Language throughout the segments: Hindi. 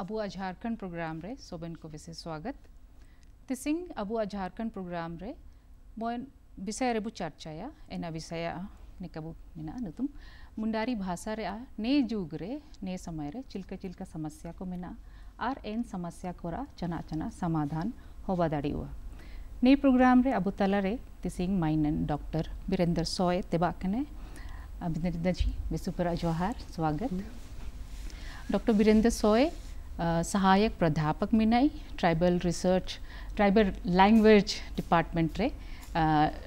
ᱟᱵᱚᱣᱟᱜ ᱡᱷᱟᱲᱠᱷᱚᱸᱰ ᱯᱨᱳᱜᱨᱟᱢ ᱨᱮ ᱥᱚᱵᱮᱱ ᱠᱚ ᱵᱮᱥᱮ ᱥᱣᱟᱜᱚᱛ ᱛᱤᱥᱤᱝ ᱟᱵᱚᱣᱟᱜ ᱡᱷᱟᱲᱠᱷᱚᱸᱰ ᱯᱨᱳᱜᱨᱟम ᱨᱮ ᱢᱚᱱ ᱵᱤᱥᱚᱭ ᱨᱮᱵᱚ चर्चाया एना विषय ᱱᱤᱠᱟᱵᱚ मिना ᱱᱩᱛᱩᱢ मुंडारी भाषा रे ने जुग रे ने समय रे चिल्का चिल्का समस्या को मिना आर एन समस्या को रा चना चना समाधान होबा दाड़ी हुआ ने प्रोग्राम रे अबु तला रे तिसिंग माइनन डॉक्टर बीरेंद्र सोय तेबाकने अभिनंदन जी विसुपरा जोहार स्वागत डॉक्टर बीरेंद्र सोय सहायक प्राध्यापक मिनाई tribal research tribal language department रे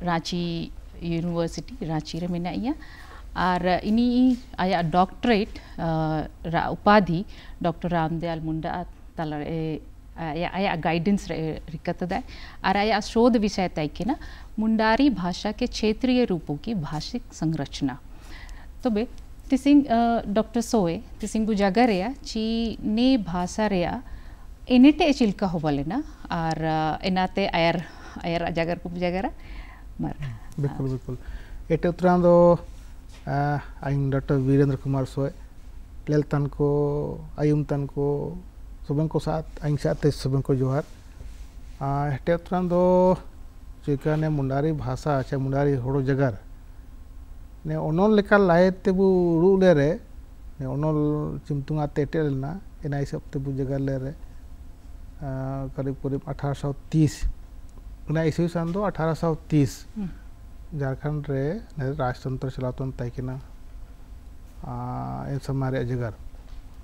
रांची यूनिवर्सिटी रांची रे मिनाइया और इनी आया डॉक्टरेट उपाधि डॉक्टर रामदयाल मुंडा तला ಆಯಾ रिकत दाय आर आया शोध विषय ना मुंडारी भाषा के क्षेत्रीय रूपों की भाषिक संरचना तो बे तिसिंग तिसिंग डॉक्टर सोए තිසිං ඩොක්ට. සෝය තිසිංගු ජගරය චීනේ භාසරයා එනට එචිල්ක හොබලෙන ආර් आयर අයර් අයර ජගරකුපු ජගර मर बिल्कुल बिल्कुल एटे उतरान दो आई डॉक्टर वीरेंद्र कुमार सोए लेल तन को आयुम तन को सुबह को साथ आई साथ सुबह को जोहर एटे उतरान दो चिकन मुंडारी भाषा अच्छा मुंडारी होड़ो जगर ᱱᱮ ᱚᱱᱚᱞ ᱞᱮᱠᱟ ᱞᱟᱭᱮᱛ ᱛᱮᱵᱩ ᱨᱩᱞᱮ ᱨᱮ ᱱᱮ ᱚᱱᱚᱞ चिमतुंगा तेटे लेना एना हिसाब तब जगह ले रहे करीब करीब अठारह सौ तीस ना इसी सन दो अठारह सौ तीस झारखंड रे राजतंत्र चलातन तयकिना इन समारे जगह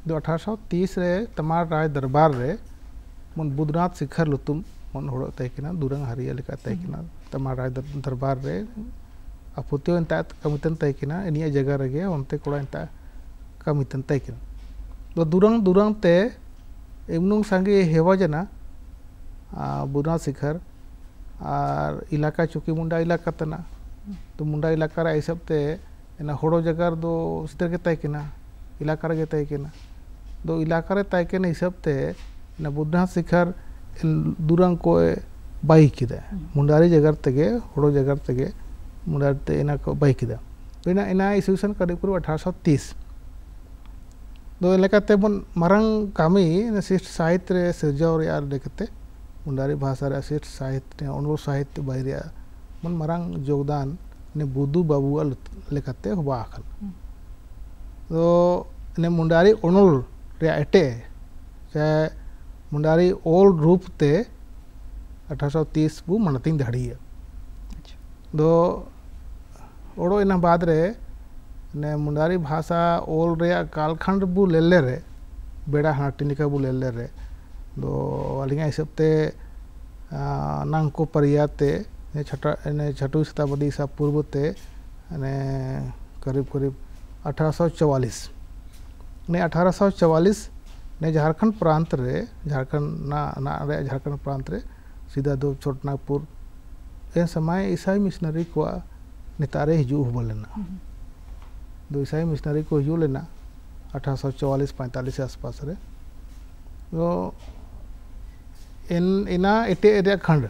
दो अठारह सौ तीस रे तमार राज दरबार रे मन बुद्धनाथ शिखर लुतुम मन हो तयकिना दुरंग हरिया लिखा तयकिना तमार राज दरबार रे ᱟᱯᱩᱛᱤᱭᱚ ᱮᱱᱛᱟ ᱠᱟᱹᱢᱤᱛᱟᱱ ᱛᱟᱭᱠᱤᱱᱟ ᱤᱱᱤᱭᱟ ᱡᱟᱭᱜᱟ ᱨᱮᱜᱮ ᱚᱱᱛᱮ ᱠᱚᱲᱟ ᱮᱱᱛᱟ ᱠᱟᱹᱢᱤᱛᱟᱱ ᱛᱟᱭᱠᱤᱱ ᱫᱚ ᱫᱩᱨᱟᱝ दुरंग ᱛᱮ ᱮᱢᱱᱩᱝ ᱥᱟᱸᱜᱮ शिखर और इलाका चूँकि मुंडा इलाका तना तो मुंडा इलाका रा हिसाब से हड़ो जगह दो सीधर के तयकना इलाका रे तयकना दो इलाका रे हिसाब से एना शिखर दुरंग को बाई किदा मुंडारी जगार तगे हड़ो जगह तगे मुरारते एना को बही किया तो इना इना इस्यूशन करीब करीब अठारह सौ तीस तो लेकाते बन मारंग कामी शिष्ट साहित्य रे सिरजाव रे देखते मुंडारी भाषा रे शिष्ट साहित्य अनुरो साहित्य बही रे बन मरंग जोगदान ने बुदू बाबुआ लेकाते हुआ आखन तो ने मुंडारी अनुर रे एटे चाहे मुंडारी ओल रूप ते अठारह सौ तीस बु मनती है ओडोना बाद मुंडारी भाषा ओल कालखंड बु ले रे बेड़ा हाँ टिनिका बु ले रे दो अलिंगा हिसाबते नांको परियाते छठा छठू शताब्दी सा पूर्व ते करीब करीब अठारह सौ चवालीस ने अठारह ने झारखंड प्रांत रे झारखंड ना ना रे झारखंड प्रांत रे सीधा दो छोटनागपुर समय ईसाई मिशनरी को नितारे हजू हबलना दो ईसाई मिशनरी को हजू लेना अठारह सौ चौवालीस पैंतालीस के आसपास रे तो इना एटे खंड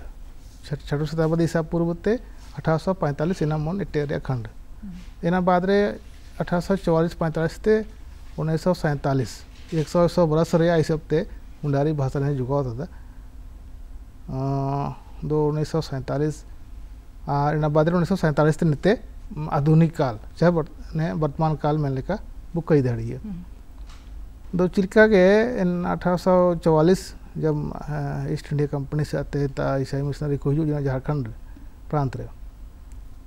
छठो शताब्दी ईसा पूर्व ते अठारह सौ पैंतालीस इना मन एटे खंड इना बाद रे अठारह सौ चौवालीस पैंतालीस ते उन्नीस सौ सैंतालीस एक सौ सौ बरस हिसाब से मुंडारी भाषा ने जुगाव दो उन्नीस सौ सैंतालीस बदर उन्नीस सौ सैंतालीस निते आधुनिक काल चाहे ने वर्तमान काल में लेका बुक कई है हम्म। दो चिल्का के अठारह सौ चौवालीस जब ईस्ट इंडिया कंपनी से आते ईसाई मिशनरी को हजू झारखंड प्रांत रे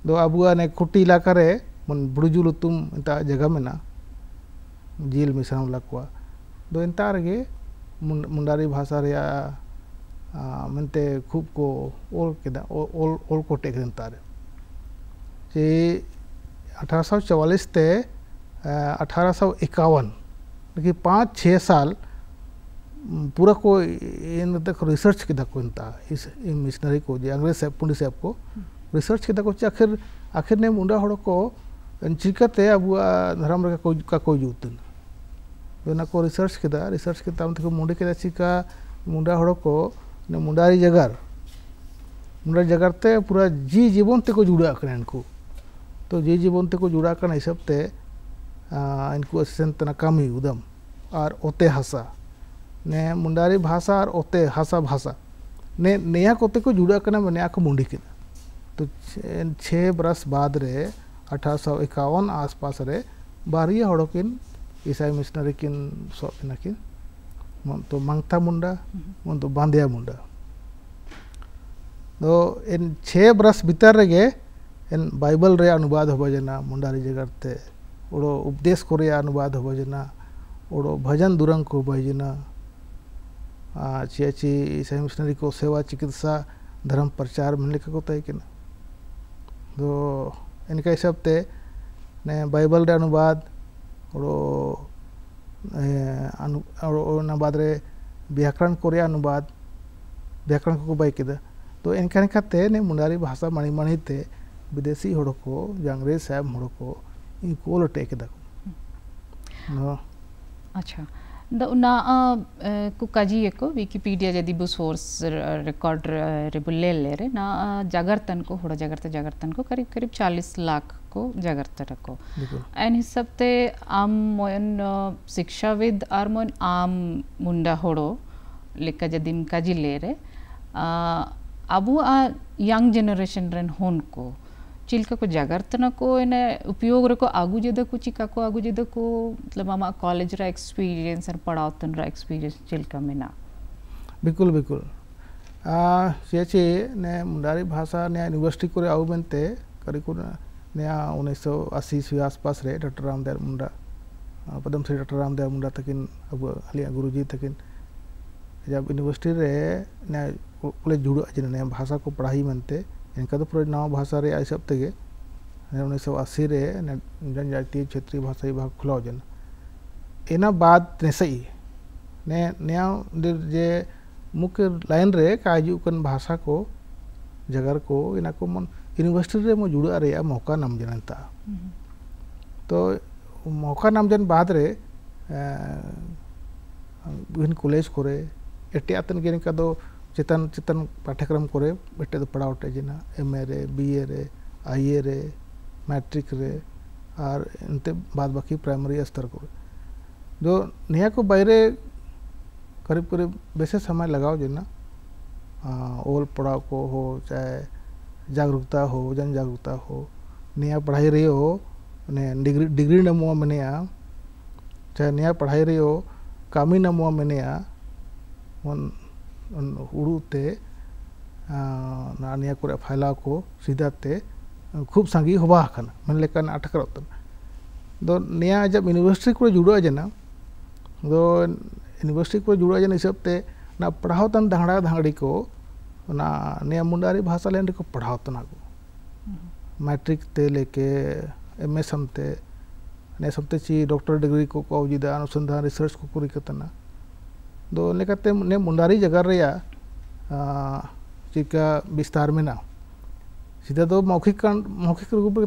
दो ने खुटी इलाका रे मन बुड़ुजुल उतुम इंता जगह में ना जेल मिशन को दो के मुंडारी भाषा मनते खूब को ओल केदा ओल ओल को टेक तारे जे अठारह ते अठारह सौ पाँच छः साल पूरा को इन तक रिसर्च किदा को इनता इस मिशनरी को जे अंग्रेज से पुंडी से आपको रिसर्च किदा को आखिर आखिर ने मुंडा होड़ को चिकते अब धर्म का को यूतन जो ना को रिसर्च किदा रिसर्च किदा मुंडे किदा चिका मुंडा होड़ को ने मुंडारी जगार मुंडारी जगार ते पूरा जी जीवन तक जुड़ा कर इनको तो जी जीवन तक जुड़ा कर हिसाब से इनको असिस्टेंट ना कमी उदम और ओते हासा ने मुंडारी भाषा और ओते हासा भाषा ने नया कोते को जुड़ा मैंने को मुंडी के तो छः बरस बाद रे अठारह सौ इक्यावन आसपास रे बारिया हड़ोकिन ईसाई मिशनरी किन सौकिन तो मंगता मुंडा तो बांदिया मुंडा तो इन छः बरस भीतर रगे इन बाइबल रे अनुवाद हो जना मुंडारी जगह ते उड़ो उपदेश को रे अनुवाद हो जना उड़ो भजन दुरंग को भजना चेची ईसाई मिशनरी को सेवा चिकित्सा धर्म प्रचार मन लेखा को तय किना तो इनका हिसाब ते ने बाइबल रे अनुवाद उड़ो अनुबाद व्याकरण को अनुबाद व्याकरण को बै तो इनखान खाते मुंडारी भाषा मणि मणि ते विदेशी हड़ को अंग्रेज साहब को इनको लटे अच्छा ನಾವು ಕಜಿಯಕ್ಕೋ ವಿಕಿಪೀಡಿಯಾ ಜದಿ सोर्स ಸೋರ್ಸ್ ರೆಕಾರ್ಡ್ ರೆಬುಲ್ಲೆ लेरे ना जागरतन को हुड़ा जागरत जागरतन को करीब करीब 40 लाख को जागरत रखो एन हिसाब ते आम मोयन शिक्षाविद आर मोयन आम मुंडा होड़ो लेका जदिम काजी लेरे अबु आ यंग जेनरेशन रेन होन को रखो आगू ಏನೇ को चिका को आगू ಆಗು को मतलब मामा कॉलेज रा एक्सपीरियंस और पढ़ावतन रा एक्सपीरियंस में ना बिल्कुल बिल्कुल आ चे ने मुंडारी भाषा ने यूनिवर्सिटी करे आउ बनते करिकुन ने 1980 के आसपास रे डॉक्टर रामदेव मुंडा पदम श्री डॉक्टर रामदेव मुंडा तकिन अब हलिया गुरुजी तकिन जब यूनिवर्सिटी रे ने भाषा को पढ़ाई मनते इनका तो पूरे नवा भाषा रे हिसाब तक उन्नीस सौ अस्सी रे जनजातीय क्षेत्रीय भाषा विभाग खुला जन इना बाद नेसई ने नया जे मुख्य लाइन रे का हजून भाषा को जगार को इना को मन यूनिवर्सिटी रे मो जुड़ा रे मौका नाम जन जनता तो मौका नाम जन बाद रे विभिन्न कॉलेज को रे एटियातन के का दो ᱪᱮᱛᱟᱱ ᱪᱮᱛᱟᱱ पाठ्यक्रम ᱠᱚᱨᱮ ᱢᱤᱫᱴᱮᱡ ᱫᱚ ᱯᱟᱲᱟᱣ ᱴᱮᱡ ᱮᱱᱟ ᱮᱢ ᱮ ᱨᱮ ᱵᱤ ए रे आई ए रे मैट्रिक रे और इनते बाद बाकी प्राइमरी स्तर को जो निया को बाहरे करीब करीब बेसे समय लगाओ जेना ओल पढ़ाव को हो चाहे जागरूकता हो जन जागरूकता हो निया पढ़ाई रही हो ने डिग्री डिग्री नमुआ मैंने चाहे निया पढ़ाई रही हो कामी नमुआ मैंने नानिया को फैला को सीधा ते खूब सागी हवाखन मन लेकिन अटकर यूनिवर्सिटी को जुड़ा जेना दो यूनिवर्सिटी को जुड़ा जना हिसाब से ना पढ़ातन धांगड़ा धांगड़ी को ना मुंडारी भाषा लेन को पढ़ातना को हम्म। मैट्रिक ते लेके एम एस एम ते सब ची डॉक्टर डिग्री को अनुसंधान रिसर्च को करना मुंडारी जगार चिका विस्तार में सीधा तो मौखिक मौखिक रूप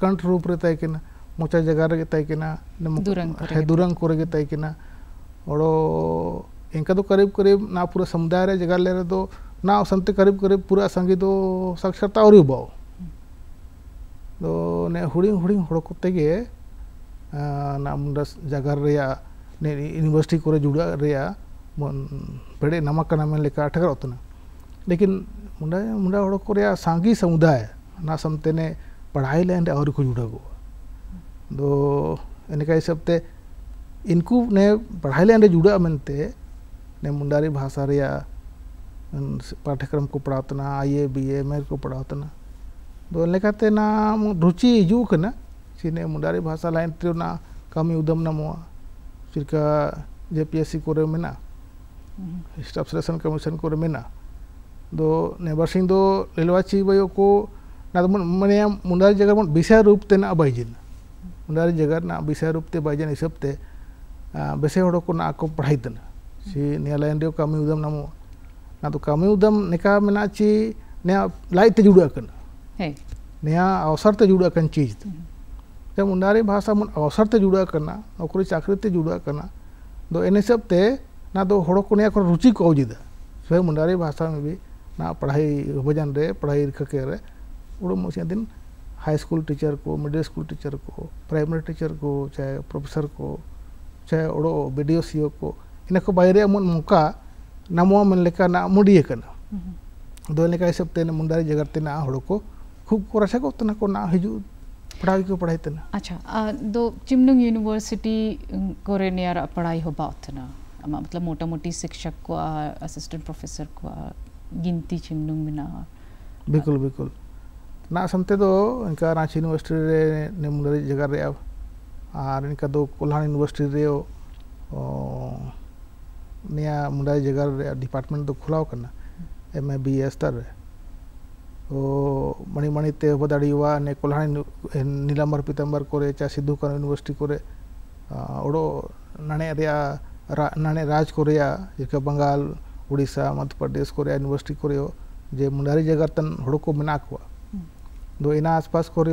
कंठ रूप तयकना मोचा जगार तयकना दुरंग इनका तो करीब करीब ना पूरा समुदाय जगार ले तो ना संते करीब करीब पूरा संगीत तो साक्षरता और उबाओ तो हूँ हूँ हुडिंग हुड़ी ना मुंडा जगार यूनिवर्सिटी को जुड़ा बड़े पेड़े नमकन अटकर उतना लेकिन मुंडा मुंडा हड़ो को सांगी समुदाय ना समते ने पढ़ाई लाइन और को जुड़गो दो इनका हिसाब से इनको ने पढ़ाई लाइन जुड़ा मनते ने मुंडारी भाषा रिया पाठ्यक्रम को पढ़ातना आई ए बी एम ए को पढ़ातना दो तो लेकाते ना रुचि हजना चीने मुंडारी भाषा लाइन ते कमी उदम नामा चिका जे पी एस सी को मेना स्टाफ सिलेक्शन कमीशन को दो नेबारसिंग दो लेलवाची बयो को ना तो मुंडारी जगह विषय रूप ते ना बाइजिन मुंडारी जगह विषय रूप ते बैजन हिसाब से बेसे हड़ो को ना को पढ़ाई तना सी ने लाइन रे कामी उदम नामो ना तो कामी उदम नेका मेना ची ने लाई जुड़ा कन अवसर ते जुड़ा चीज ते हम्म। मुंडारी भाषा मन अवसर ते जुड़ा करना नौकरी चाकरी ते जुड़ा करना दो तो एन हिसाब ते ना तो होड़ को नहीं रुचि को औजिदा स्वयं मुंडारी भाषा में भी ना पढ़ाई भजन रे पढ़ाई रिखा रे उड़ो मोसिया दिन हाई स्कूल टीचर को मिडिल स्कूल टीचर को प्राइमरी टीचर को चाहे प्रोफेसर को चाहे उड़ो बीडीओ सीओ को इन को बाहर मन मौका नामवा मन लेकर ना मुड़ी करना हम्म। दो हिसाब से मुंडारी जगह तेना होड़ को खूब को रसा को ना हज पढ़ाई को पढ़ाई तना अच्छा दो चिमनुंग यूनिवर्सिटी को पढ़ाई हो बात मतलब मोटा मोटी शिक्षक को असिस्टेंट प्रोफेसर को गिनती चिमनुंग बिना बिल्कुल बिल्कुल ना समते तो इनका रांची यूनिवर्सिटी रे निमुलरी जगह रे अब और इनका दो कोल्हान यूनिवर्सिटी रे नया मुंडा जगह रे डिपार्टमेंट तो खुलाओ करना एम ए बी एस तर ओ मणि मणि ते बदाड़ीवा ने कोल्हान नीलांबर पीतांबर को रे चाहे सिद्धू कानू यूनिवर्सिटी को रे ओडो नाणे राज को जिसका बंगाल उड़ीसा मध्य प्रदेश को यूनिवर्सिटी को जे मुंडारी जगरतन हड़को मना को हम्म। दो इना आसपास को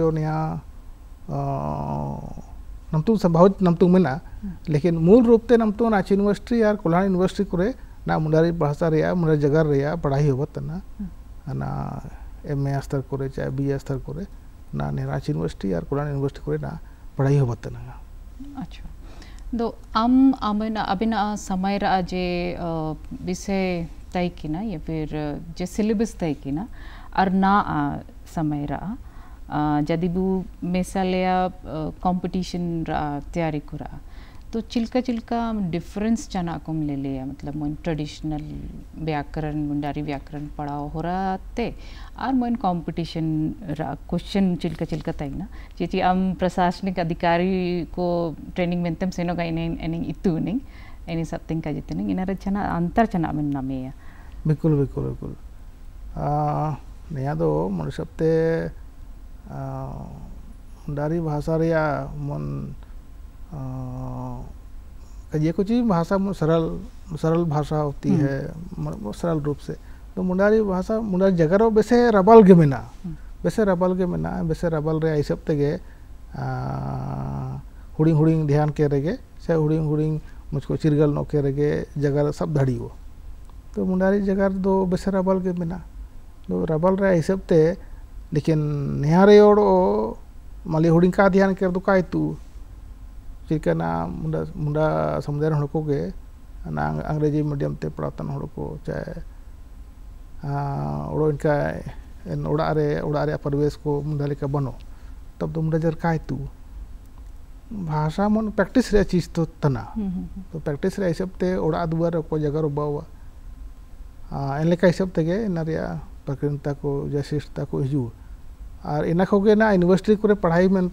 नमतुम बहुत नमतुम मेना हम्म। लेकिन मूल रूप से नमतुम रांची यूनिवर्सिटी और कोल्हान यूनिवर्सिटी को ना मुंडारी भाषा रहा मुंडारी जगार रहा पढ़ाई होना ना एम ए स्तर को चाहे बी ए स्तर को ना रांची यूनिवर्सिटी और कोल्हान यूनिवर्सिटी को पढ़ाई होना अच्छा दो आम आमिना अबिना समय जे विषय तय की या फिर जे सिलेबस तय की और ना आ समय रा जदिबू बू मेसालिया कंपटीशन रा तैयारी करा तो चिल्का चिल्का डिफरेंस चनाकुम ले लिया मतलब मोइन ट्रेडिशनल व्याकरण मुंडारी व्याकरण पढ़ाओ हो रहा थे और मोइन कंपटीशन क्वेश्चन चिल्का चिल्का तई ना चेची आम प्रशासनिक अधिकारी को ट्रेनिंग मेनते सेनो का इन्हें इन्हें इतु नहीं इन्हें सब तिंग का जितने इन्हें रचना अंतर चना में नामे या बिल्कुल बिल्कुल बिल्कुल नया दो मनुष्य मुंडारी भाषा रिया मन ये कुछ ही भाषा सरल सरल भाषा होती हम्म। है सरल रूप से तो मुंडारी भाषा मुंडारी जगारो वैसे रबल गे मेना हम्म। वैसे रबल गे मेना वैसे रबल रे हिसाब गए हुड़िंग हुड़िंग ध्यान के रेगे से हुड़िंग हुड़िंग मुझको चिरगल नो के रेगे जगह सब धड़ी हो तो मुंडारी जगह दो वैसे रबल गे मेना तो रबल रे हिसाब ते लेकिन निहारे और माली हुड़िंग का ध्यान कर दो का तू ᱪᱤᱠᱟᱹᱱᱟ मुंडा मुंडा समुदाय ᱨᱮᱱ ᱦᱚᱲ ᱠᱚᱜᱮ ᱚᱱᱟ ᱤᱝᱨᱮᱡᱤ ᱢᱤᱰᱤᱭᱟᱢ ᱛᱮ ᱯᱟᱲᱦᱟᱣ ᱛᱟᱱ ᱦᱚᱲ इनका इन उड़ा उड़ा परिवेश को मुंडा लेकर बनो तब तो मुंडा जर का तू भाषा मन प्रैक्टिस रे चीज तो तना तो प्रैक्टिस रे हिसाब ते उड़ा दुआर को जगह रोबा हुआ इन लेकर हिसाब तेगे इन प्रकृता को जैसेता को हजू और इना ना यूनिवर्सिटी को पढ़ाई में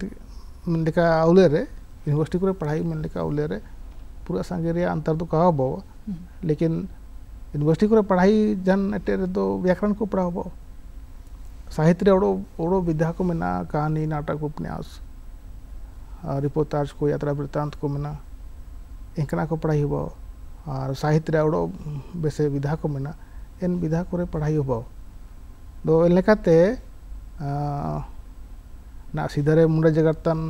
यूनिवर्सिटी को पढ़ाई मन लेकर उलेरे पूरा सागे अंतर तो कहा बो हम्म। लेकिन यूनिवर्सिटी को पढ़ाई जन एटे तो व्याकरण को पढ़ा बो साहित्य रे ओड़ो विद्या को मेना कहानी नाटक उपन्यास रिपोर्टाज को यात्रा वृत्तांत को मेना इंकना को पढ़ाई हो और साहित्य रे ओड़ो बेसे विधा को मेना इन विधा को पढ़ाई हो तो दो लेकाते सीधे मुंडा जगतन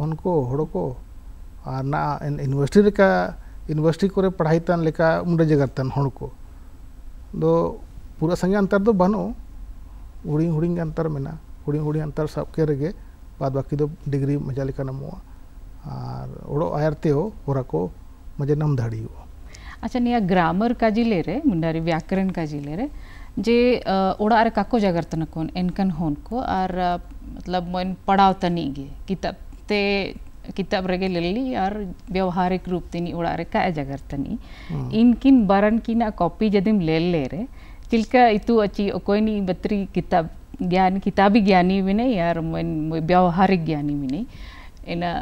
यूनिवर्सिटी यूनिवर्सिटी को पढ़ाई तन मुंडे जगारतन को दो पूरा संगे अंतर तो बनू हूड़ी हूड़ी अंतर में हूँ हूँ अंतर सबके रेगे बाद बाकी दो तो डिग्री मजा लेकर नामूँ और उड़ो आयरते हो मजे नाम धाड़ी हो अच्छा निया ग्रामर का जिले रे मुंडारी व्याकरण का जिले रे जे ओड़ा अरे काको जगरतन कोन एनकन होन को और मतलब मोन पढ़ाव तनी गे ते किताब रेगे लेली और व्यवहारिक रूप ᱛᱮᱱᱤ ᱚᱲᱟᱜ ᱨᱮ ᱠᱟᱭᱡᱟ ᱜᱟᱨᱛᱟᱱᱤ ᱤᱱᱠᱤᱱ ᱵᱟᱨᱟᱱ ᱠᱤᱱᱟ ᱠᱚᱯᱤ ले ले ᱞᱮᱨᱮ चिल्का इतु अची ओकोनी बत्री किताब ज्ञान किताबी ज्ञानी भी नहीं यार मैं व्यवहारिक ज्ञानी भी नहीं इना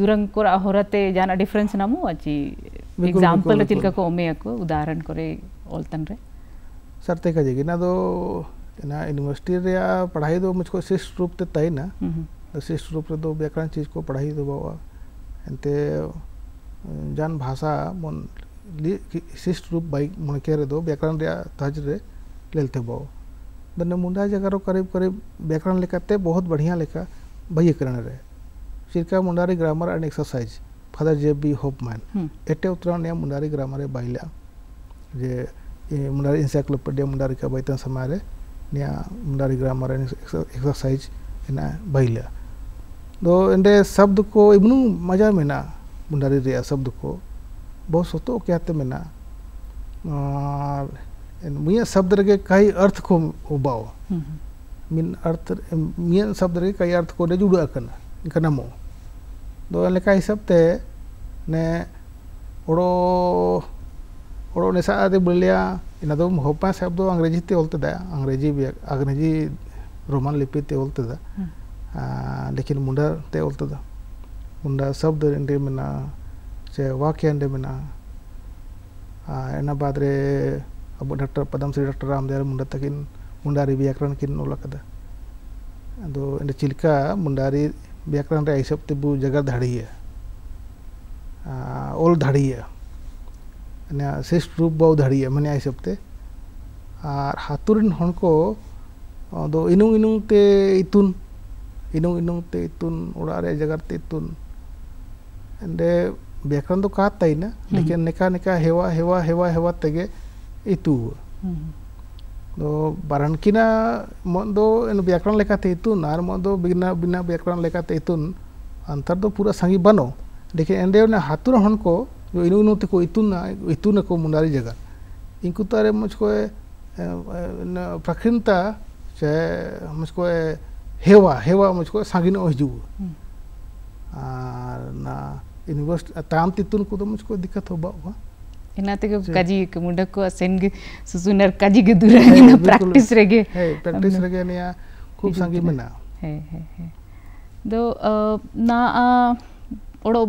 दुरंग को होरते जाना डिफरेंस नामो अची एग्जांपल चिल्का को ओमे को उदाहरण करे ओलतन रे सर ते का कजेगी ना तो ना यूनिवर्सिटी रे पढ़ाई दो मुझको शिष्ट रूप ते तय ना ᱥᱤᱥᱴ रूप ᱨᱮᱫᱚ व्याकरण चीज को पढ़ाई दे ᱮᱱᱛᱮ अं, जान भाषा मन ᱥᱤᱥᱴ रूप बाइक मणके व्याकरण तहज लेते लेलते मुंडा करीब करीब व्याकरण बहुत बढ़िया लेखा बैकरण रे Mundari grammar and exercise father J B मैन हम्म। एटे उतरण मुंडारी ग्रामर बैला जे मुंडारी इनसाइक्लोपीडिया मुंडारी का बैतन समय मुंडारी ग्रामर एंड एक्सरसाइज एना बैला दो तो एंडे शब्द को इमनु मजा मेना बुंडारी रे शब्द को बहुत सोतो क्या ते मेना और मिया शब्द रे कई अर्थ को उबाओ मिन अर्थ मिया शब्द रे कई अर्थ को जुड़ा करना करना मो दो लेका हिसाब ते ने ओड़ो ओड़ो नेसा आदि बोलिया इना दो तो होपा शब्द अंग्रेजी ते बोलते दा अंग्रेजी अंग्रेजी रोमन लिपि ते बोलते लेकिन मुंडा ते उल्टा मुंडा शब्द इंडे मना चे वाक्य इंडे मना एना बाद रे अब डॉक्टर पदम श्री डॉक्टर रामदेव मुंडा तकिन मुंडारी व्याकरण किन उलकदा दो इंडे चिलका मुंडारी व्याकरण रे हिसाब ते बु जगह धड़िया ओल धड़िया ᱱᱮ ᱥᱮᱥᱴ ᱨᱩᱯ ᱵᱟᱣ ᱫᱟᱲᱤᱭᱟ ᱢᱟᱱᱮ ᱦᱤᱥᱟᱹᱵ ᱛᱮ ᱟᱨ ᱦᱟᱛᱩᱨ ᱨᱮᱱ ᱦᱚᱲ ᱠᱚ ᱫᱚ ᱤᱱᱩᱝ ᱤᱱᱩᱝ ᱛᱮ ᱤᱛᱩᱱ ᱤᱱᱩᱝ ᱤᱱᱩᱝ ते ᱤᱛᱩᱱ ᱚᱲᱟᱜ ᱨᱮ ᱡᱟᱜᱟᱨ ᱛᱮ ᱤᱛᱩᱱ ᱮᱸᱰᱮ व्याकरण तो कहता ही ना लेकिन निका निका हेवा हेवा हेवा हेवा तेगे इतु तो बारानकिना मन दो व्याकरण ते इतुन नार मन दो बिना बिना व्याकरण ते इतुन अंतर तो पूरा संगी बनो लेकिन एंडे उन्हें हाथुर हन को जो इनु ते को इतुन ना इतुन को मुनारी जगर इनको तारे मुझको प्रकृता चाहे मुझको हेवा हेवा मुझको सागिन हजू और ना तितुन को मुझको दिक्कत हो बा इनाते के काजी के मुंडा को सुसुनर काजी के दूर ना प्रैक्टिस रेगे प्रैक्टिस रेगे खूब मना दो ना ओड़ो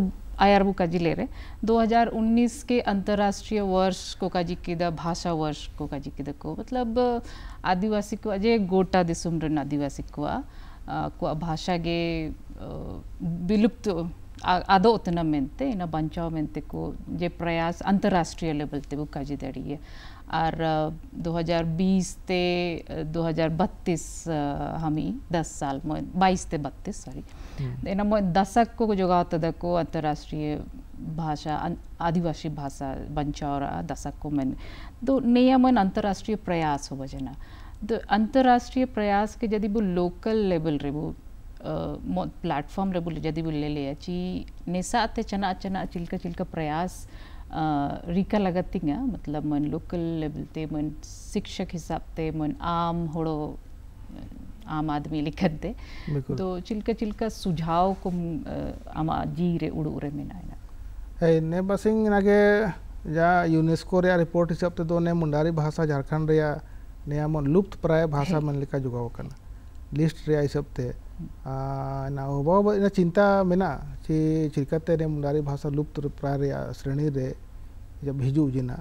जिले रे 2019 के वर्ष को काजी भाषा वर्ष को काजी को मतलब आदिवासी को अजय गोटा दिसुम आदिवासी को आ भाषा ಭಾಷೆಗೆ ವಿಲುಪ್ತ ಆದೋತನ ಮೆಂತೆ बचाव ಬಂಚಾವ್ को जे प्रयास अंतर्राष्ट्रीय लेवल ते वो काजी दड़ी है और 2020 ते 2032 हमी 10 साल मैं 22 ते 32 सॉरी इना मैं दशक को जोगात दको अंतर्राष्ट्रीय भाषा आदिवासी भाषा बंचाव दशक को मैं तो नया मैं अंतर्राष्ट्रीय प्रयास हो बजना अंतर्राष्ट्रीय प्रयास के यदि वो लोकल लेवल रे वो प्लेटफॉर्म रे बोले यदि बोले ले ची नेसा ते चना चना चिल्का चिल्का प्रयास रिका है मतलब मन लोकल लेवल ते मन शिक्षक हिसाब ते मन आम होड़ो आम आदमी लिखत दे तो चिल्का चिल्का सुझाव को आमा जी रे उड़ उरे में ना है ने बसिंग यूनेस्को रे रिपोर्ट हिसाब ते दो ने मुंडारी भाषा झारखंड रे ᱱᱮᱭᱟᱢᱚᱱ ᱞᱩᱯᱛ ᱯᱨᱟᱭ ᱵᱷᱟᱥᱟ ᱢᱮᱱ ᱞᱮᱠᱟ ᱡᱚᱜᱟᱣ ᱟᱠᱟᱱᱟ ᱞᱤᱥᱴ ᱨᱮᱭᱟᱜ ᱦᱤᱥᱟᱹᱵ ᱛᱮ ᱱᱟ ᱚᱵᱟᱵᱟ ᱤᱱᱟ ᱪᱤᱱᱛᱟ ᱢᱮᱱᱟ ᱪᱮ ᱪᱤᱠᱟᱹᱛᱮ ᱱᱮ ᱢᱩᱱᱟᱨᱤ ᱵᱷᱟᱥᱟ लुप्त प्राय रे श्रेणी रे जब हिजू जिना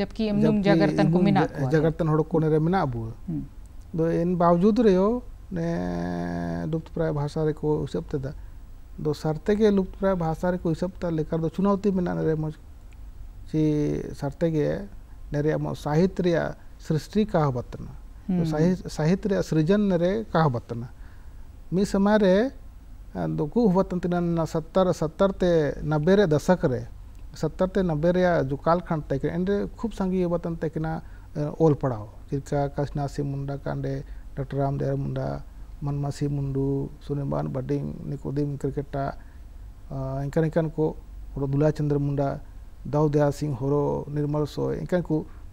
जबकि इमनुम जागरतन को मिना जागरतन हड़ कोने रे मिना बु दो हम्म। तो इन बावजूद रे हो ने लुप्त प्राय भाषा रे को हिसाब ते दो तो सरते के लुप्त प्राय भाषा रे को हिसाब ता लेकर दो तो चुनौती मिना रे मज ची सरते के नरिया साहित्य सृष्टि कह बतना साहित्य सृजन कह बतना मी समय रे दुकू हुआ सत्तर सत्तर ते नब्बे रे दशक रे सत्तर ते नब्बे जो जुकाल खंड तक इन खूब संगी हुआन तकना ओल पढ़ाओ चिका कृष्णा सिंह मुंडा कांडे डॉक्टर रामदेव मुंडा मनमासी मुंडू सुनिमान बडिंग निकोदीम क्रिकेटा इंकन इंकन को दुला चंद्र मुंडा दाउदया सिंह हरो निर्मल सो इनका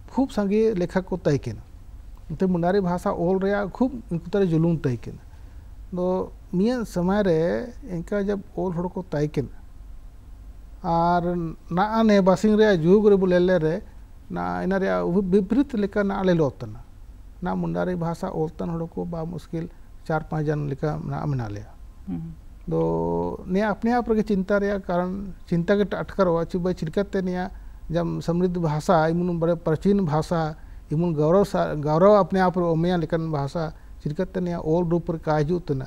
खूब संगे लेखक को तय उनते मुंडारी भाषा ओल रहा खूब उनके जुलूम तय दो मिया समय रे इनका जब ओल को तय आर ना ने बासिंग रे जुग रे बुले ले रे ना इन विपरीत लेखा ना ले लोतना ना मुंडारी भाषा ओलतन को बा मुश्किल चार पाँच जन लेखा ना मना लिया ᱫᱚ ᱱᱮᱭᱟ ᱟᱯᱱᱮ ᱟᱯ ᱨᱮᱜᱮ ᱪᱤᱱᱛᱟ ᱨᱮᱭᱟᱜ ᱠᱟᱨᱚᱱ ᱪᱤᱱᱛᱟ ᱜᱮ ᱟᱴᱠᱟᱨᱚᱜᱼᱟ ᱪᱮ ᱵᱟᱭ ᱪᱤᱠᱟᱹᱛᱮ ᱱᱮᱭᱟ जब समृद्ध भाषा इमुन बड़े प्राचीन भाषा इमुन गौरव गौरव अपने आप रे ओमिया लेकिन भाषा चिरकत ने ओल रूप का हजूतना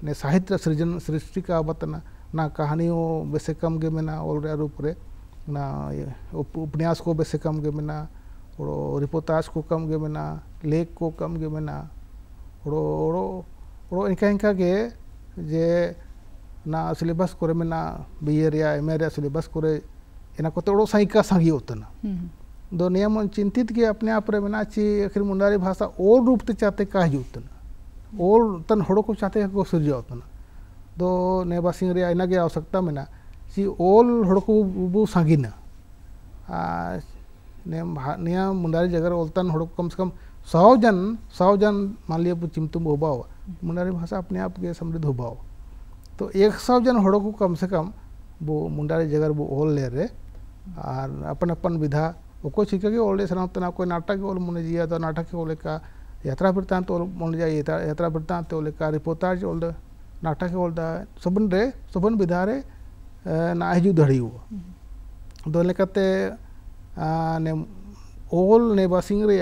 ने साहित्य सृजन सृष्टि का बतना ना कहानियों वैसे कम के में ना ओल रे रूप रे ना उपन्यास को वैसे कम के में ना और रिपोर्टाज को कम के में ना लेख को कम के गे मेना और ᱯᱩᱨᱟᱹ जे ना सिलेबस को ᱚᱱᱟ ᱥᱤᱞᱮᱵᱟᱥ ᱠᱚᱨᱮ ᱢᱮᱱᱟᱜ ᱵᱤᱭᱮ ᱨᱮᱭᱟᱜ ᱮᱢ ᱮ ᱨᱮᱭᱟᱜ ᱥᱤᱞᱮᱵᱟᱥ ᱠᱚᱨᱮ ᱮᱱᱟ ᱠᱚᱛᱮ ᱚᱲᱚ ᱥᱟᱭᱠᱟ ᱥᱟᱸᱜᱤ ᱩᱛᱱᱟ दो नियम चिंतित के अपने आप रे मेना ची आखिर मुंडारी भाषा और रूप ते चाहते का जुतन और तन हड़ो को चाहते को सुर जातन दो नेबा सिंह रे आइना के आवश्यकता मेना ची ओल हड़ो को बु ना आ ने नियम मुंडारी जगह ओल तन हड़ो कम से कम सौ जन सौ जन मान लिया चिमतुम होबा हुआ मुंडारी भाषा अपने आप के समृद्ध हो पाओ तो एक सौ जन हड़ो को कम से कम वो मुंडारी जगह वो ओल ले रहे और अपन अपन विधा ओको चिका के ओल्डे सना तना कोई नाटक ओल मुने जिया तो नाटक के ओले का यात्रा वृत्तांत ओल मुने जाए यात्रा वृत्तांत ओलेका रिपोर्टाज ओल्ड नाटक के ओल्ड सुबन रे सुबन विधा रे ना हजू धड़ी दड़ीव दो तो लेकाते ने ओल ने बासिंग रे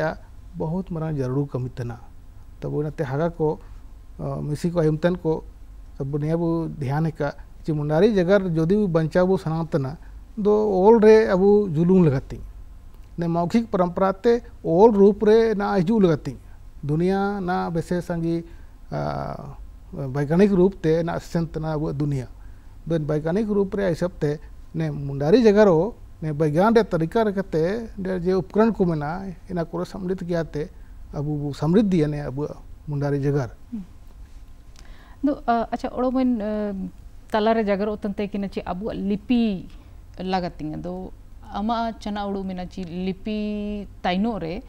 बहुत मरा जरूर कमी तना तब तो हागा को मिसी को आयुमतन को सब नेबू ध्यान का जी चिमुंडारी जगह जदि बचाबू सनातना दो ओल रे अब जुलूम लगती ने मौखिक परंपरा ते ओल रूप रे ना हजू लगती दुनिया ना वैसे संगी वैज्ञानिक रूप ते ना संत ना अब दुनिया बन वैज्ञानिक रूप रे हिसाब ते ने मुंडारी जगह रो ने विज्ञान रे तरीका रखते जे उपकरण को मना इना को सम्मिलित किया ते अब समृद्धि ने अब मुंडारी जगह हम्म। अच्छा उड़ोमें तलारे जगर उतन चे अब लिपि लगती दो अमा चना उड़ो में ची लिपि तैनोरे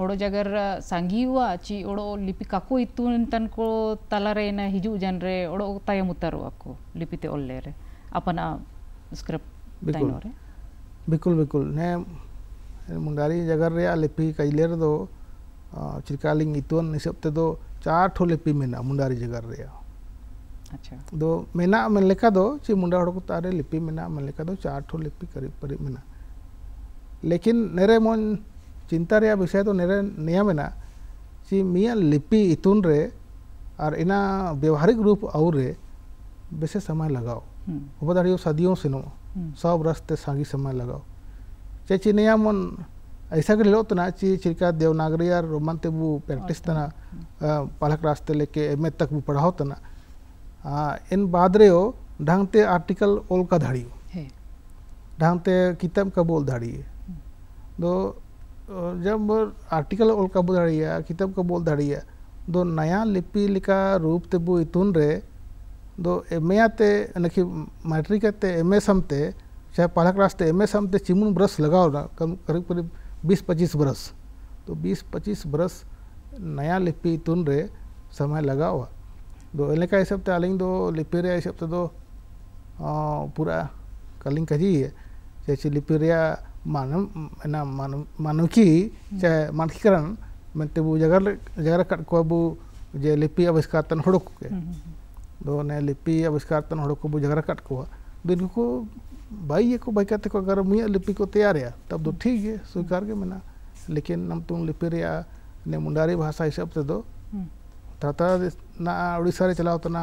उड़ो जगर सांगी हुआ ची उड़ो लिपि काको इतून तन को तलारे ना हिजू जन रे उड़ो तायम उतर हुआ को लिपि ते ओल्ले रे अपना स्क्रिप्ट तैनोरे बिल्कुल बिल्कुल ने मुंडारी जगर रे लिपि कई लेर दो चिरकालिंग इतून निसबते दो चार ठो लिपि में मुंडारी जगह रे अच्छा। दो मेना मेलेका दो चे मुंडा हड़ को तारे लिपि मेना मेलेका दो चार ठो लिपि करीब करीब मेना लेकिन नेरे मन चिंता रे विषय तो नेरे निया मेना चे मिया लिपि इतुन रे और इना व्यवहारिक रूप और रे बेसे समय लगाओ वो हम्म। सदियों से नो हम्म। सब रस्ते सागी समय लगाओ चे चे निया मन ऐसा के लो तो ना ची चिरका देवनागरी यार रोमांटिक वो प्रैक्टिस तना हम्म। पालक रास्ते लेके एम तक वो पढ़ाओ तना इन बादरेओ ढंगते आर्टिकल ओल का ढंग ढंगते किताब का बोल है दो जब आर्टिकल ओल का बोल है किताब का बोल है दो नया लिपि लिखा रूप बो इतुन रे दो एम आते नखी मैट्रिक आते एम ए समते चाहे पहला क्लास ते एम ए समते चिमुन ब्रश लगाओ ना कम करीब करीब बीस पच्चीस बरस तो बीस पच्चीस बरस नया लिपि इतुन रे समय लगा हुआ ᱫᱚ ᱮᱱ हिसाब ᱦᱤᱥᱟᱹᱵ ᱛᱮ ᱟᱹᱞᱤᱧ ᱫᱚ ᱞᱤᱯᱤ ᱨᱮᱭᱟᱜ ᱦᱤᱥᱟᱹᱵ ᱛᱮᱫᱚ पूरा कलिंग कजिए जैसे लिपिरिया मानव ना मानव मानवकी चाहे मानकीकरण मनते तो बु जगर जगर कट को बु जे लिपि आविष्कार के हम्म, हम्म, हम्म। दो ने लिपि आविष्कार को बु जगर कट को दिन को भाई को भाई को अगर मुया लिपि को तैयार है तब तो ठीक है स्वीकार के मना लेकिन हम तुम लिपिरिया ने मुंडारी भाषा हिसाब से दो उड़ीसा चलावतना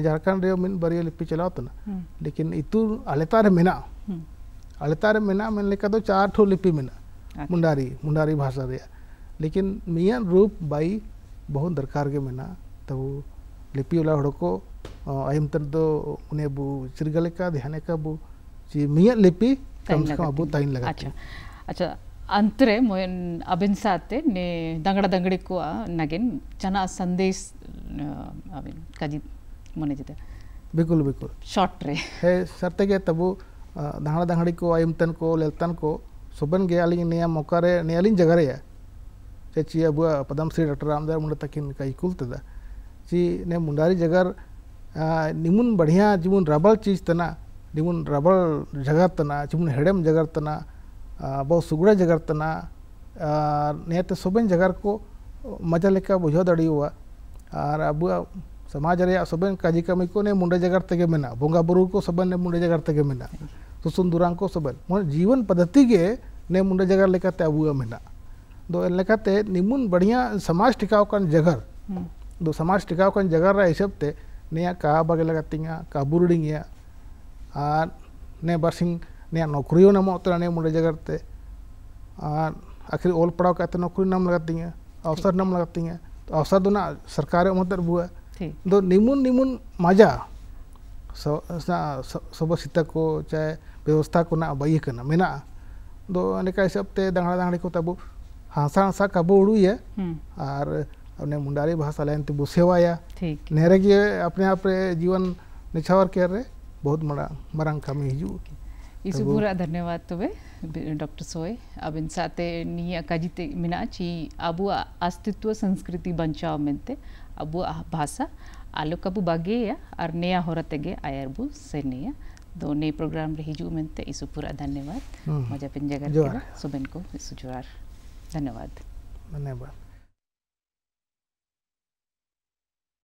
झारखंड में मिन लिपि चलावतना हम्म। लेकिन इतू आलेता रे मेना हम्म। आलेता रे मेन तो चार ठो लिपि मेना अच्छा। मुंडारी मुंडारी भाषा रे लेकिन मियान रूप बाई बहुत दरकार के मेना तब तो लिपि वाला हड़को आयम तर दो तो उन्हें बु चिरगले ध्यान का बो जी मियान लिपि कम से कम अब तक लगा अच्छा अच्छा अंतरे ಅಂತರೆ ಮೊಯನ್ ने दंगड़ा दंगड़ी को नगेन चना संदेश अभिन ಕಜಿ मने जिते बिल्कुल बिल्कुल शॉर्ट रे हे सरते के तबु धाड़ा धाड़ी को आयमतन को लेलतन को सुबन गे अलिंग ने मौका रे ने अली जगह रे चे ची अब पदम श्री डॉक्टर रामदार मुंडा तकिन का इकुल तदा ची ने मुंडारी जगह निमुन बढ़िया जिमुन रबल चीज तना निमुन रबल जगह तना जिमुन हेडम जगह तना बहुत सुगड़े जगार तना नेते सोबेन जगार को मजा लेकर बुझा दड़ियोगा और अब समाज रे सोबेन काजी कमी को ने मुंडे जगार तगे मेना बोंगा बुरु को सोबेन ने मुंडे जगार तगे मेना सुसुन दुरांग को सोबेन मन जीवन पद्धति के ने मुंडे जगार लेकर ते अबुआ मेना दो लेकाते निमुन बढ़िया समाज टिकाव कन जगार हम्म। दो समाज टिकाव कन जगार रा हिसाब ते ने का बगे लगातिंगा का बुरुडिंगिया और ने बरसिंग ᱱᱮᱭᱟ ᱱᱚᱠᱨᱤ ᱦᱚᱸ ᱧᱟᱢᱚᱜ ᱛᱟᱭᱟ ᱱᱮᱭᱟ ᱢᱩᱰᱮ ᱡᱟᱜᱟᱨ ᱛᱮ ᱟᱨ ᱟᱹᱠᱷᱤᱨ ᱚᱞ ᱯᱟᱲᱟᱣ ᱠᱟᱛᱮ ᱱᱚᱠᱨᱤ अवसर नाम लगाती है तो अवसर तो ना सरकार मदद बुआ तो निमुन निमुन मजा सब सीता को चाहे व्यवस्था को ना बई करना मेना दो अनेका हिसाब ते दांगड़ा दांगड़ी को तब हांसा हांसा काबू है और अपने मुंडारी भाषा लाइन ते बुसेवाया नेरे के अपने आप जीवन निछावर कर रहे बहुत मरा मरंग कमी हिजू ᱤᱥᱩ ᱵᱩᱨᱟ ᱫᱷᱚᱱᱱᱚᱵᱟᱫ ᱛᱚᱵᱮ डॉक्टर सोए अब इन साथे नहीं मिना ची अब अस्तित्व संस्कृति बंचाव मेंते अब भाषा आलोकबु बागेया और नया आयर बु से नया दो नए प्रोग्राम रही जो मेंते इसु पूरा धन्यवाद हम्म। मजा पिंजगर सुबेन को इसु जोरार धन्यवाद धन्यवाद